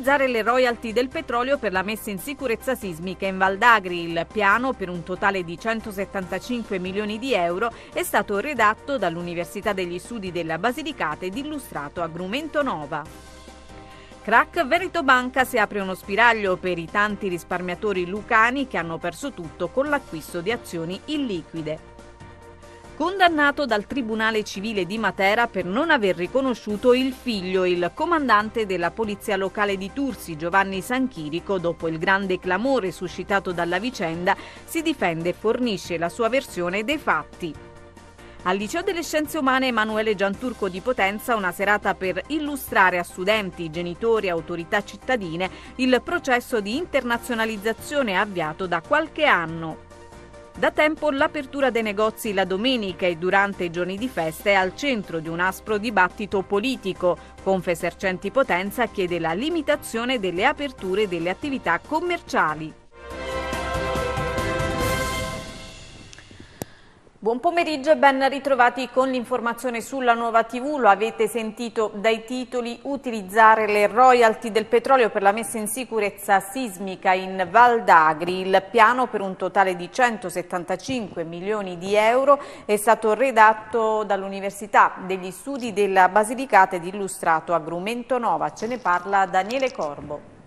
utilizzare le royalty del petrolio per la messa in sicurezza sismica in Val d'Agri. Il piano, per un totale di 175 milioni di euro, è stato redatto dall'Università degli Studi della Basilicata ed illustrato a Grumento Nova. Crack Veneto Banca si apre uno spiraglio per i tanti risparmiatori lucani che hanno perso tutto con l'acquisto di azioni illiquide condannato dal Tribunale Civile di Matera per non aver riconosciuto il figlio, il comandante della Polizia Locale di Tursi, Giovanni Sanchirico, dopo il grande clamore suscitato dalla vicenda, si difende e fornisce la sua versione dei fatti. Al Liceo delle Scienze Umane Emanuele Gianturco di Potenza una serata per illustrare a studenti, genitori e autorità cittadine il processo di internazionalizzazione avviato da qualche anno. Da tempo l'apertura dei negozi la domenica e durante i giorni di festa è al centro di un aspro dibattito politico. Confesercenti Potenza chiede la limitazione delle aperture delle attività commerciali. Buon pomeriggio e ben ritrovati con l'informazione sulla nuova TV. Lo avete sentito dai titoli utilizzare le royalty del petrolio per la messa in sicurezza sismica in Val d'Agri. Il piano per un totale di 175 milioni di euro è stato redatto dall'Università degli Studi della Basilicata ed illustrato a Grumento Nova. Ce ne parla Daniele Corbo.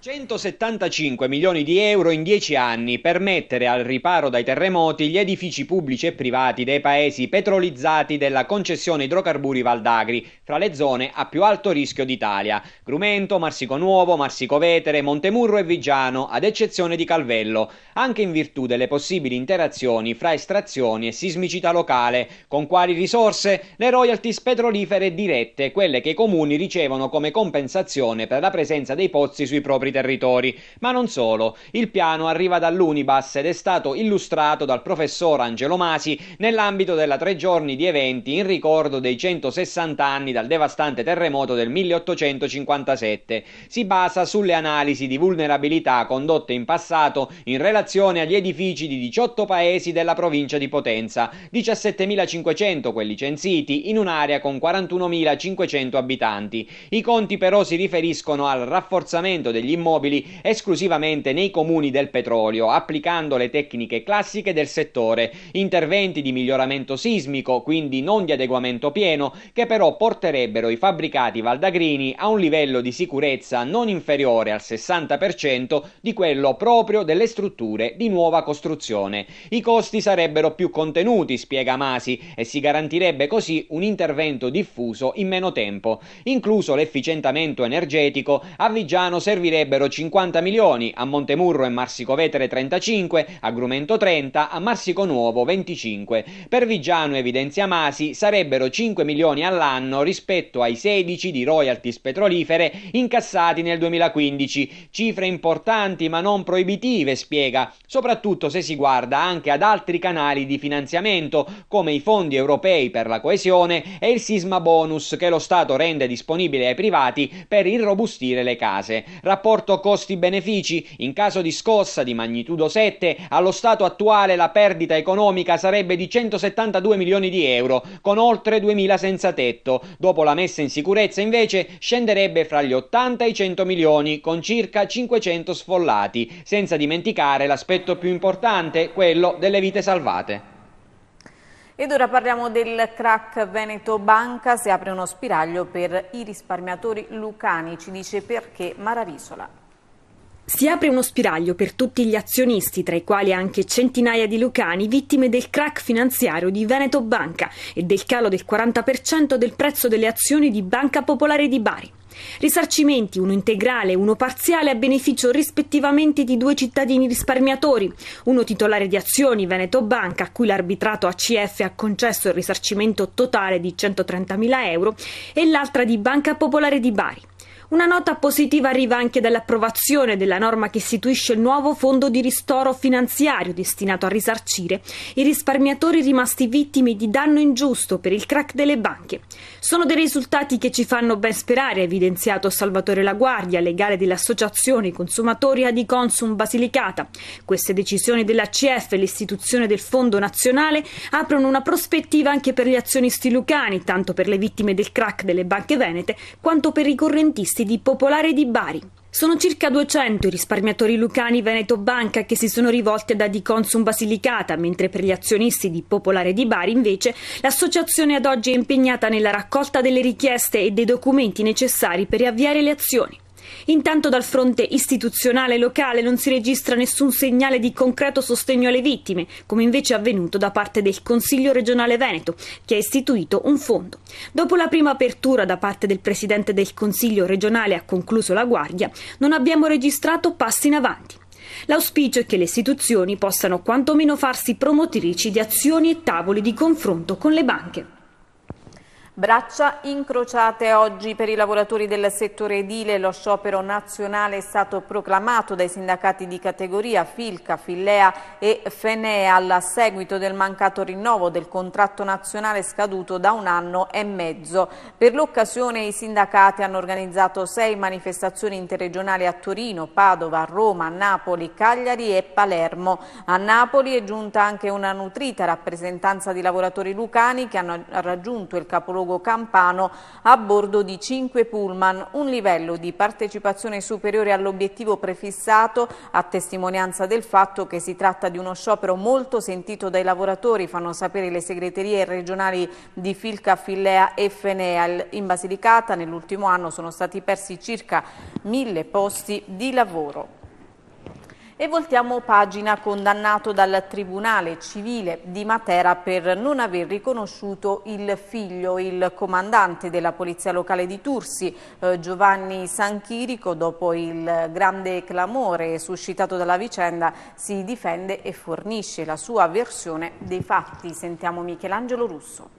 175 milioni di euro in 10 anni per mettere al riparo dai terremoti gli edifici pubblici e privati dei paesi petrolizzati della concessione idrocarburi Valdagri, fra le zone a più alto rischio d'Italia. Grumento, Marsico Nuovo, Marsico Vetere, Montemurro e Vigiano, ad eccezione di Calvello, anche in virtù delle possibili interazioni fra estrazioni e sismicità locale. Con quali risorse? Le royalties petrolifere dirette, quelle che i comuni ricevono come compensazione per la presenza dei pozzi sui propri propri territori. Ma non solo, il piano arriva dall'Unibus ed è stato illustrato dal professor Angelo Masi nell'ambito della tre giorni di eventi in ricordo dei 160 anni dal devastante terremoto del 1857. Si basa sulle analisi di vulnerabilità condotte in passato in relazione agli edifici di 18 paesi della provincia di Potenza, 17.500 quelli censiti in un'area con 41.500 abitanti. I conti però si riferiscono al rafforzamento degli immobili esclusivamente nei comuni del petrolio, applicando le tecniche classiche del settore, interventi di miglioramento sismico, quindi non di adeguamento pieno, che però porterebbero i fabbricati valdagrini a un livello di sicurezza non inferiore al 60% di quello proprio delle strutture di nuova costruzione. I costi sarebbero più contenuti, spiega Masi, e si garantirebbe così un intervento diffuso in meno tempo. Incluso l'efficientamento energetico, a Vigiano servirebbe sarebbero 50 milioni, a Montemurro e Marsico Vetere 35, a Grumento 30, a Marsico Nuovo 25. Per Vigiano Evidenzia Masi sarebbero 5 milioni all'anno rispetto ai 16 di royalties petrolifere incassati nel 2015, cifre importanti ma non proibitive, spiega, soprattutto se si guarda anche ad altri canali di finanziamento come i fondi europei per la coesione e il sisma bonus che lo Stato rende disponibile ai privati per irrobustire le case. Rapporto rapporto costi-benefici, in caso di scossa di magnitudo 7, allo stato attuale la perdita economica sarebbe di 172 milioni di euro, con oltre 2.000 senza tetto. Dopo la messa in sicurezza, invece, scenderebbe fra gli 80 e i 100 milioni, con circa 500 sfollati, senza dimenticare l'aspetto più importante, quello delle vite salvate. Ed ora parliamo del crack Veneto Banca, si apre uno spiraglio per i risparmiatori lucani, ci dice perché Mararisola. Si apre uno spiraglio per tutti gli azionisti, tra i quali anche centinaia di lucani, vittime del crack finanziario di Veneto Banca e del calo del 40% del prezzo delle azioni di Banca Popolare di Bari. Risarcimenti, uno integrale e uno parziale, a beneficio rispettivamente di due cittadini risparmiatori, uno titolare di azioni Veneto Banca, a cui l'arbitrato ACF ha concesso il risarcimento totale di 130.000 euro, e l'altra di Banca Popolare di Bari. Una nota positiva arriva anche dall'approvazione della norma che istituisce il nuovo fondo di ristoro finanziario destinato a risarcire i risparmiatori rimasti vittime di danno ingiusto per il crack delle banche. Sono dei risultati che ci fanno ben sperare, ha evidenziato Salvatore Laguardia, legale dell'Associazione Consumatori Adiconsum Basilicata. Queste decisioni dell'ACF e l'istituzione del Fondo Nazionale aprono una prospettiva anche per gli azionisti lucani, tanto per le vittime del crack delle banche venete quanto per i correntisti azionisti di Popolare di Bari. Sono circa 200 i risparmiatori lucani Veneto Banca che si sono rivolti da Diconsum Basilicata, mentre per gli azionisti di Popolare di Bari invece l'associazione ad oggi è impegnata nella raccolta delle richieste e dei documenti necessari per riavviare le azioni. Intanto dal fronte istituzionale locale non si registra nessun segnale di concreto sostegno alle vittime, come invece è avvenuto da parte del Consiglio regionale Veneto, che ha istituito un fondo. Dopo la prima apertura da parte del Presidente del Consiglio regionale ha concluso la guardia, non abbiamo registrato passi in avanti. L'auspicio è che le istituzioni possano quantomeno farsi promotrici di azioni e tavoli di confronto con le banche. Braccia incrociate oggi per i lavoratori del settore edile, lo sciopero nazionale è stato proclamato dai sindacati di categoria Filca, Fillea e Fenea a seguito del mancato rinnovo del contratto nazionale scaduto da un anno e mezzo. Per l'occasione i sindacati hanno organizzato sei manifestazioni interregionali a Torino, Padova, Roma, Napoli, Cagliari e Palermo. A Napoli è giunta anche una nutrita rappresentanza di lavoratori lucani che hanno raggiunto il capoluogo capoluogo campano a bordo di 5 pullman, un livello di partecipazione superiore all'obiettivo prefissato a testimonianza del fatto che si tratta di uno sciopero molto sentito dai lavoratori, fanno sapere le segreterie regionali di Filca, Fillea e Fenea. In Basilicata nell'ultimo anno sono stati persi circa mille posti di lavoro. E voltiamo pagina condannato dal Tribunale Civile di Matera per non aver riconosciuto il figlio, il comandante della Polizia Locale di Tursi, eh, Giovanni Sanchirico, dopo il grande clamore suscitato dalla vicenda, si difende e fornisce la sua versione dei fatti. Sentiamo Michelangelo Russo.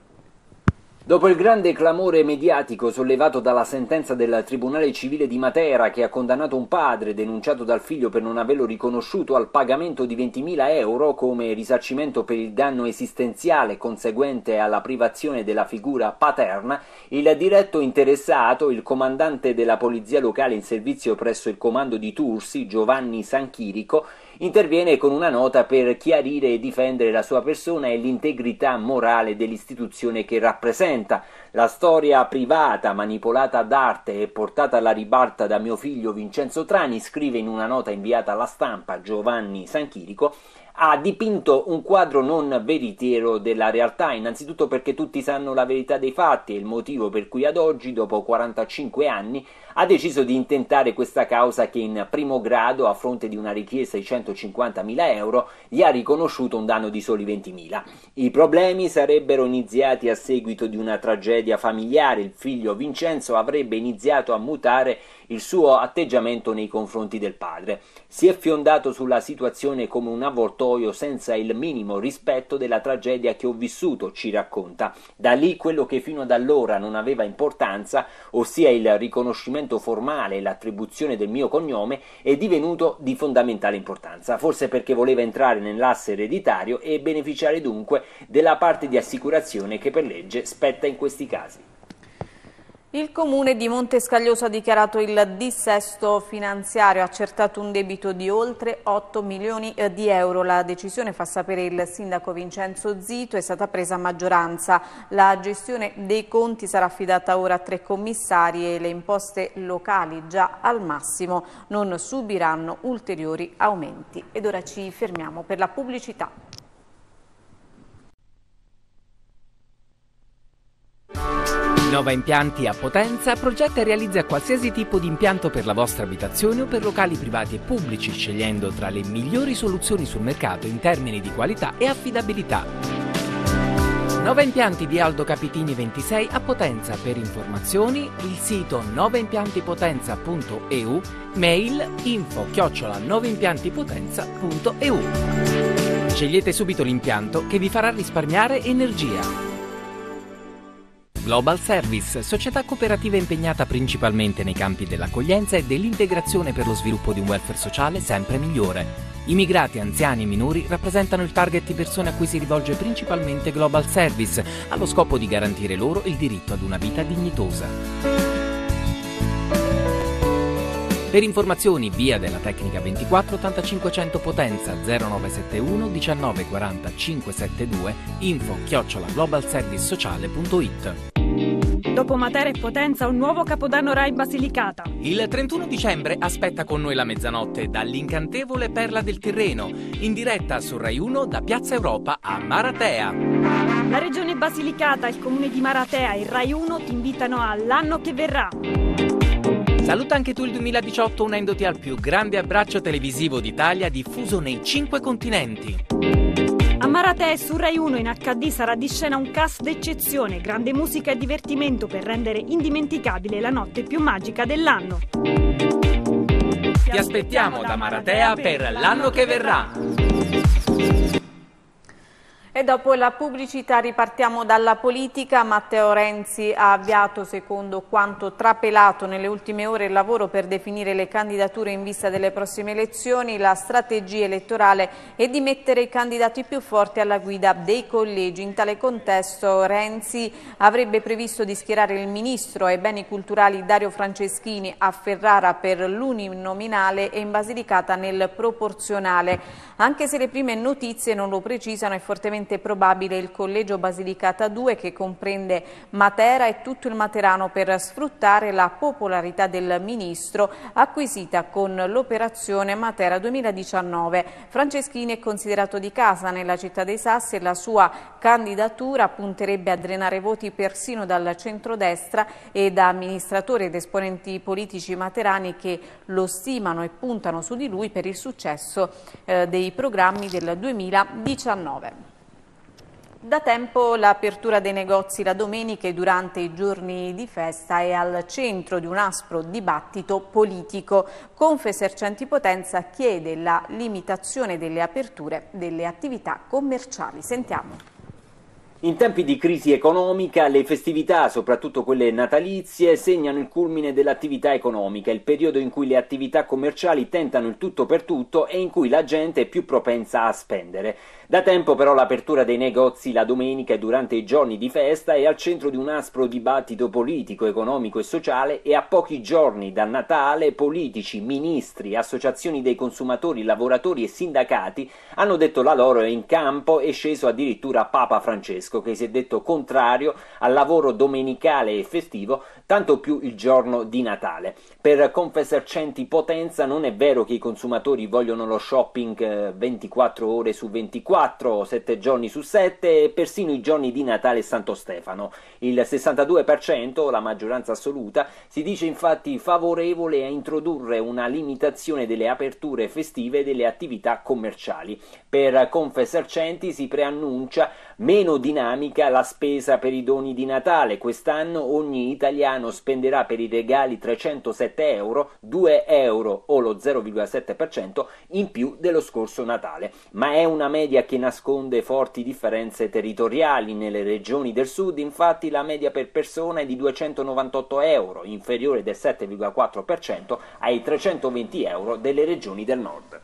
Dopo il grande clamore mediatico sollevato dalla sentenza del Tribunale Civile di Matera che ha condannato un padre denunciato dal figlio per non averlo riconosciuto al pagamento di 20.000 euro come risarcimento per il danno esistenziale conseguente alla privazione della figura paterna, il diretto interessato, il comandante della polizia locale in servizio presso il comando di Tursi, Giovanni Sanchirico, interviene con una nota per chiarire e difendere la sua persona e l'integrità morale dell'istituzione che rappresenta. La storia privata, manipolata d'arte e portata alla ribalta da mio figlio Vincenzo Trani, scrive in una nota inviata alla stampa Giovanni Sanchirico, ha dipinto un quadro non veritiero della realtà, innanzitutto perché tutti sanno la verità dei fatti e il motivo per cui ad oggi, dopo 45 anni, ha deciso di intentare questa causa che in primo grado, a fronte di una richiesta di 150.000 euro, gli ha riconosciuto un danno di soli 20.000. I problemi sarebbero iniziati a seguito di una tragedia familiare, il figlio Vincenzo avrebbe iniziato a mutare il suo atteggiamento nei confronti del padre. Si è fiondato sulla situazione come un avvoltoio senza il minimo rispetto della tragedia che ho vissuto, ci racconta. Da lì quello che fino ad allora non aveva importanza, ossia il riconoscimento formale e l'attribuzione del mio cognome, è divenuto di fondamentale importanza, forse perché voleva entrare nell'asse ereditario e beneficiare dunque della parte di assicurazione che per legge spetta in questi casi. Il comune di Montescaglioso ha dichiarato il dissesto finanziario, ha accertato un debito di oltre 8 milioni eh, di euro. La decisione, fa sapere il sindaco Vincenzo Zito, è stata presa a maggioranza. La gestione dei conti sarà affidata ora a tre commissari e le imposte locali già al massimo non subiranno ulteriori aumenti. Ed ora ci fermiamo per la pubblicità. Innova Impianti a Potenza progetta e realizza qualsiasi tipo di impianto per la vostra abitazione o per locali privati e pubblici, scegliendo tra le migliori soluzioni sul mercato in termini di qualità e affidabilità. Nova Impianti di Aldo Capitini 26 a Potenza. Per informazioni il sito novaimpiantipotenza.eu, mail info chiocciola novaimpiantipotenza.eu. Scegliete subito l'impianto che vi farà risparmiare energia. Global Service, società cooperativa impegnata principalmente nei campi dell'accoglienza e dell'integrazione per lo sviluppo di un welfare sociale sempre migliore. Immigrati, anziani e minori rappresentano il target di persone a cui si rivolge principalmente Global Service, allo scopo di garantire loro il diritto ad una vita dignitosa. Per informazioni via della Tecnica 24 8500 Potenza 0971 1940 572 info chiocciola Dopo Matera e Potenza, un nuovo capodanno Rai Basilicata. Il 31 dicembre aspetta con noi la mezzanotte dall'incantevole Perla del Tirreno, in diretta su Rai 1 da Piazza Europa a Maratea. La regione Basilicata, il comune di Maratea e Rai 1 ti invitano all'anno che verrà. Saluta anche tu il 2018 unendoti al più grande abbraccio televisivo d'Italia diffuso nei cinque continenti. A Maratè su Rai 1 in HD sarà di scena un cast d'eccezione, grande musica e divertimento per rendere indimenticabile la notte più magica dell'anno. Ti aspettiamo da Maratea per l'anno che verrà. E dopo la pubblicità ripartiamo dalla politica. Matteo Renzi ha avviato, secondo quanto trapelato nelle ultime ore, il lavoro per definire le candidature in vista delle prossime elezioni. La strategia elettorale è di mettere i candidati più forti alla guida dei collegi. In tale contesto Renzi avrebbe previsto di schierare il ministro ai beni culturali Dario Franceschini a Ferrara per l'uninominale e in Basilicata nel proporzionale. Anche se le prime notizie non lo precisano, è fortemente maggiormente probabile il collegio Basilicata 2 che comprende Matera e tutto il Materano per sfruttare la popolarità del Ministro acquisita con l'operazione Matera 2019. Franceschini è considerato di casa nella città dei Sassi e la sua candidatura punterebbe a drenare voti persino dal centrodestra e da amministratori ed esponenti politici materani che lo stimano e puntano su di lui per il successo eh, dei programmi del 2019. Da tempo l'apertura dei negozi la domenica e durante i giorni di festa è al centro di un aspro dibattito politico. Confesercenti Potenza chiede la limitazione delle aperture delle attività commerciali. Sentiamo. In tempi di crisi economica le festività, soprattutto quelle natalizie, segnano il culmine dell'attività economica, il periodo in cui le attività commerciali tentano il tutto per tutto e in cui la gente è più propensa a spendere. Da tempo però l'apertura dei negozi la domenica e durante i giorni di festa è al centro di un aspro dibattito politico, economico e sociale e a pochi giorni da Natale politici, ministri, associazioni dei consumatori, lavoratori e sindacati hanno detto la loro è in campo è sceso addirittura Papa Francesco che si è detto contrario al lavoro domenicale e festivo, tanto più il giorno di Natale. Per confessercenti Potenza non è vero che i consumatori vogliono lo shopping 24 eh, ore su 24, 24, 7 giorni su 7 e persino i giorni di Natale e Santo Stefano. Il 62%, la maggioranza assoluta, si dice infatti favorevole a introdurre una limitazione delle aperture festive delle attività commerciali. Per Confesercenti si preannuncia Meno dinamica la spesa per i doni di Natale. Quest'anno ogni italiano spenderà per i regali 307 euro, 2 euro o lo 0,7% in più dello scorso Natale. Ma è una media che nasconde forti differenze territoriali. Nelle regioni del sud, infatti, la media per persona è di 298 euro, inferiore del 7,4% ai 320 euro delle regioni del nord.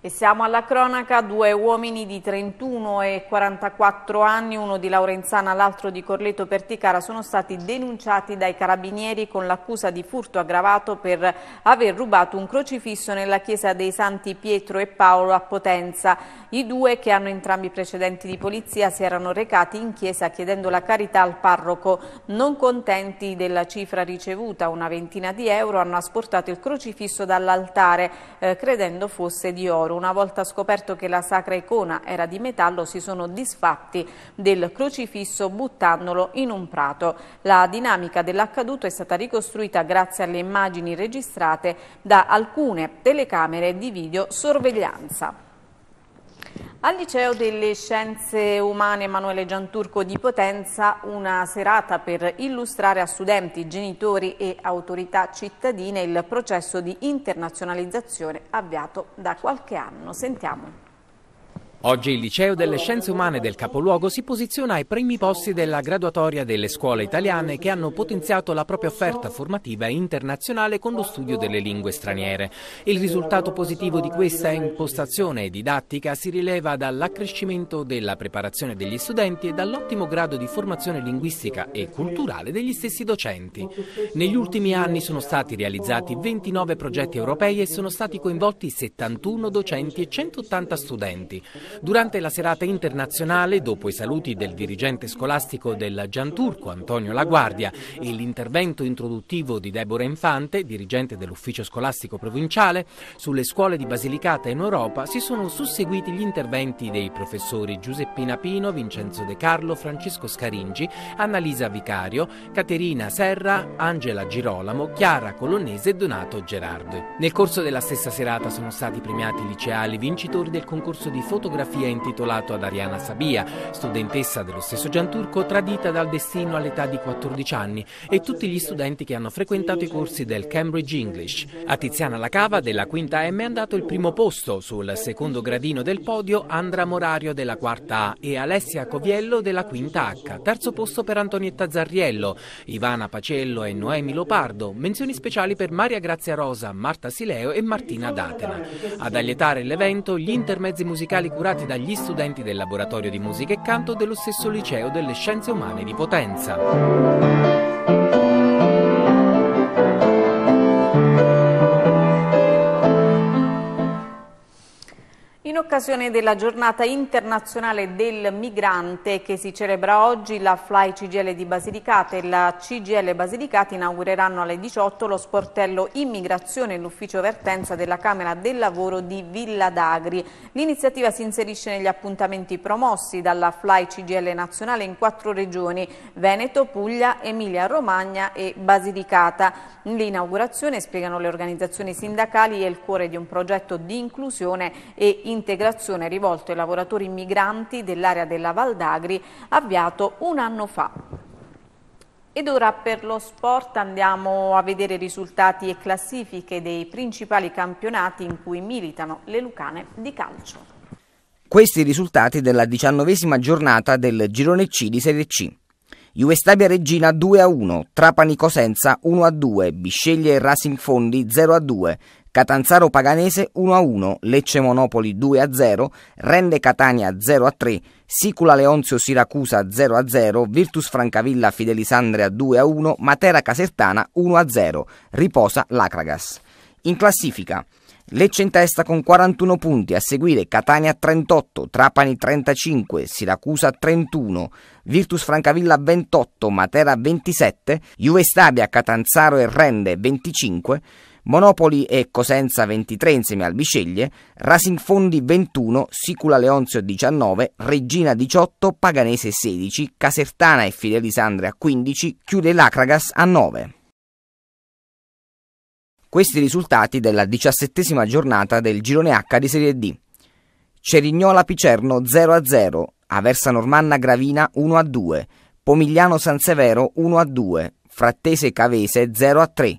E siamo alla cronaca, due uomini di 31 e 44 anni, uno di Laurenzana, l'altro di Corleto Perticara, sono stati denunciati dai carabinieri con l'accusa di furto aggravato per aver rubato un crocifisso nella chiesa dei Santi Pietro e Paolo a Potenza. I due, che hanno entrambi precedenti di polizia, si erano recati in chiesa chiedendo la carità al parroco. Non contenti della cifra ricevuta, una ventina di euro, hanno asportato il crocifisso dall'altare, eh, credendo fosse di oro d'oro. Una volta scoperto che la sacra icona era di metallo si sono disfatti del crocifisso buttandolo in un prato. La dinamica dell'accaduto è stata ricostruita grazie alle immagini registrate da alcune telecamere di videosorveglianza. Al Liceo delle Scienze Umane Emanuele Gianturco di Potenza una serata per illustrare a studenti, genitori e autorità cittadine il processo di internazionalizzazione avviato da qualche anno. Sentiamo. Oggi il Liceo delle Scienze Umane del capoluogo si posiziona ai primi posti della graduatoria delle scuole italiane che hanno potenziato la propria offerta formativa internazionale con lo studio delle lingue straniere. Il risultato positivo di questa impostazione didattica si rileva dall'accrescimento della preparazione degli studenti e dall'ottimo grado di formazione linguistica e culturale degli stessi docenti. Negli ultimi anni sono stati realizzati 29 progetti europei e sono stati coinvolti 71 docenti e 180 studenti. Durante la serata internazionale, dopo i saluti del dirigente scolastico del Gianturco, Antonio Laguardia, e l'intervento introduttivo di Deborah Infante, dirigente dell'ufficio scolastico provinciale, sulle scuole di Basilicata in Europa si sono susseguiti gli interventi dei professori Giuseppina Pino, Vincenzo De Carlo, Francesco Scaringi, Annalisa Vicario, Caterina Serra, Angela Girolamo, Chiara Colonnese e Donato Gerardo. Nel corso della stessa serata sono stati premiati i liceali vincitori del concorso di fotografia autobiografia intitolato ad Ariana Sabia, studentessa dello stesso Gianturco tradita dal destino all'età di 14 anni e tutti gli studenti che hanno frequentato i corsi del Cambridge English. A Tiziana Lacava della quinta M è andato il primo posto, sul secondo gradino del podio Andra Morario della quarta A e Alessia Coviello della quinta H, terzo posto per Antonietta Zarriello, Ivana Pacello e Noemi Lopardo, menzioni speciali per Maria Grazia Rosa, Marta Sileo e Martina Datena. Ad allietare l'evento gli intermezzi musicali curati curati dagli studenti del laboratorio di musica e canto dello stesso liceo delle scienze umane di Potenza. in occasione della giornata internazionale del migrante che si celebra oggi, la Fly CGL di Basilicata e la CGL Basilicata inaugureranno alle 18 lo sportello Immigrazione e l'ufficio vertenza della Camera del Lavoro di Villa d'Agri. L'iniziativa si inserisce negli appuntamenti promossi dalla Fly CGL nazionale in quattro regioni, Veneto, Puglia, Emilia-Romagna e Basilicata. L'inaugurazione, spiegano le organizzazioni sindacali, è il cuore di un progetto di inclusione e integrazione integrazione rivolto ai lavoratori migranti dell'area della Val d'Agri avviato un anno fa. Ed ora per lo sport andiamo a vedere risultati e classifiche dei principali campionati in cui militano le Lucane di calcio. Questi i risultati della diciannovesima giornata del Girone C di Serie C. US Stabia Regina 2 a 1, Trapani Cosenza 1 a 2, Bisceglie Racing Fondi 0 a 2, Catanzaro Paganese 1 a 1, Lecce Monopoli 2 a 0, Rende Catania 0 a 3, Sicula Leonzio Siracusa 0 a 0, Virtus Francavilla Fidelisandria 2 a 1, Matera Casertana 1 a 0, riposa Lacragas. In classifica Lecce in testa con 41 punti, a seguire Catania 38, Trapani 35, Siracusa 31, Virtus Francavilla 28, Matera 27, Juve Stabia, Catanzaro e Rende 25, Monopoli e Cosenza 23 insieme al Bisceglie, Racing Fondi 21, Sicula Leonzio 19, Regina 18, Paganese 16, Casertana e Fidelisandria 15, chiude l'Acragas a 9. Questi risultati della diciassettesima giornata del girone H di Serie D. Cerignola Picerno 0 a 0, Aversa Normanna Gravina 1 a 2, Pomigliano San Severo 1 a 2, Frattese Cavese 0 a 3,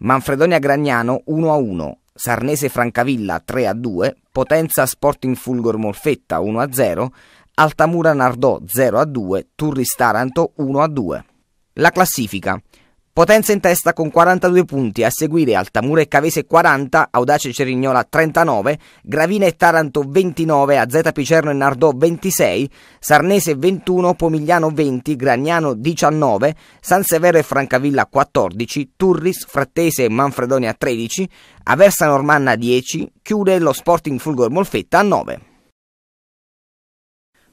Manfredonia Gragnano 1 a 1, Sarnese Francavilla 3 a 2, Potenza Sporting Fulgor Morfetta 1 a 0, Altamura Nardò 0 a 2, Turris Taranto 1 a 2. La classifica. Potenza in testa con 42 punti, a seguire Altamura e Cavese 40, Audace Cerignola 39, Gravina e Taranto 29, Azeta Picerno e Nardò 26, Sarnese 21, Pomigliano 20, Gragnano 19, San Severo e Francavilla 14, Turris, Frattese e Manfredonia 13, Aversa Normanna 10, chiude lo Sporting Fulgor Molfetta a 9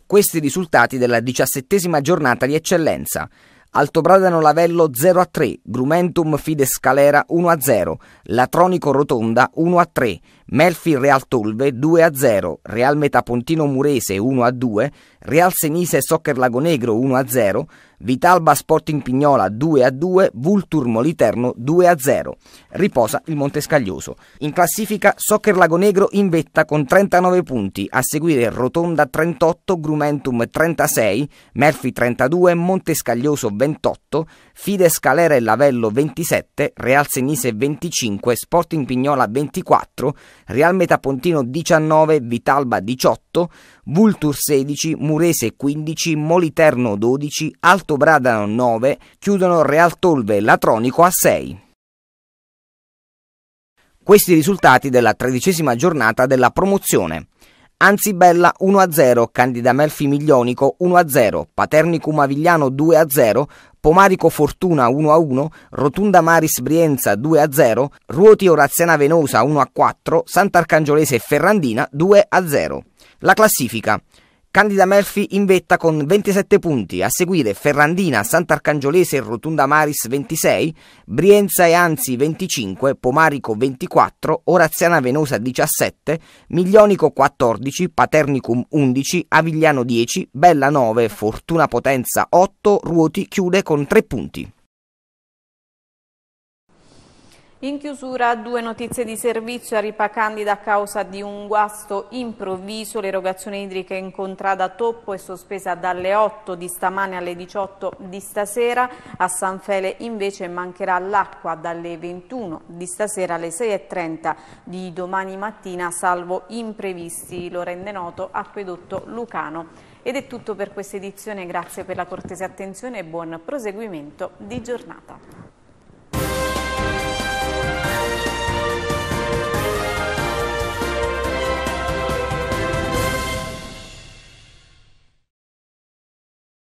questi risultati della diciassettesima giornata di eccellenza. Altobradano Lavello 0 a 3, Grumentum Fide Scalera 1 a 0, Latronico Rotonda 1 a 3, Melfi Real Tolve 2-0, a Real Metapontino Murese 1-2, a Real Senise Soccer Lagonegro 1-0, a Vitalba Sporting Pignola 2-2, a Vultur Moliterno 2-0. a Riposa il Montescaglioso. In classifica Soccer Lagonegro in vetta con 39 punti, a seguire Rotonda 38, Grumentum 36, Melfi 32, Montescaglioso 28, Fides Calera e Lavello 27, Real Senise 25, Sporting Pignola 24, Real Metapontino 19, Vitalba 18, Vultur 16, Murese 15, Moliterno 12, Alto Bradano 9, chiudono Real Tolve e Latronico a 6. Questi i risultati della tredicesima giornata della promozione. Anzi Bella 1-0, Candida Melfi Miglionico 1-0, Paternicum Avigliano 2-0, Pomarico Fortuna 1-1, Rotunda Maris Brienza 2-0, Ruoti Oraziana Venosa 1-4, Sant'Arcangiolese Ferrandina 2-0. La classifica. Candida Melfi in vetta con 27 punti, a seguire Ferrandina, Sant'Arcangiolese e Rotunda Maris 26, Brienza e Anzi 25, Pomarico 24, Oraziana Venosa 17, Miglionico 14, Paternicum 11, Avigliano 10, Bella 9, Fortuna Potenza 8, Ruoti chiude con 3 punti. In chiusura due notizie di servizio a Ripa Candida a causa di un guasto improvviso. L'erogazione idrica in contrada Toppo è sospesa dalle 8 di stamane alle 18 di stasera. A San Fele invece mancherà l'acqua dalle 21 di stasera alle 6.30 di domani mattina salvo imprevisti. Lo rende noto Acquedotto Lucano. Ed è tutto per questa edizione, grazie per la cortese attenzione e buon proseguimento di giornata.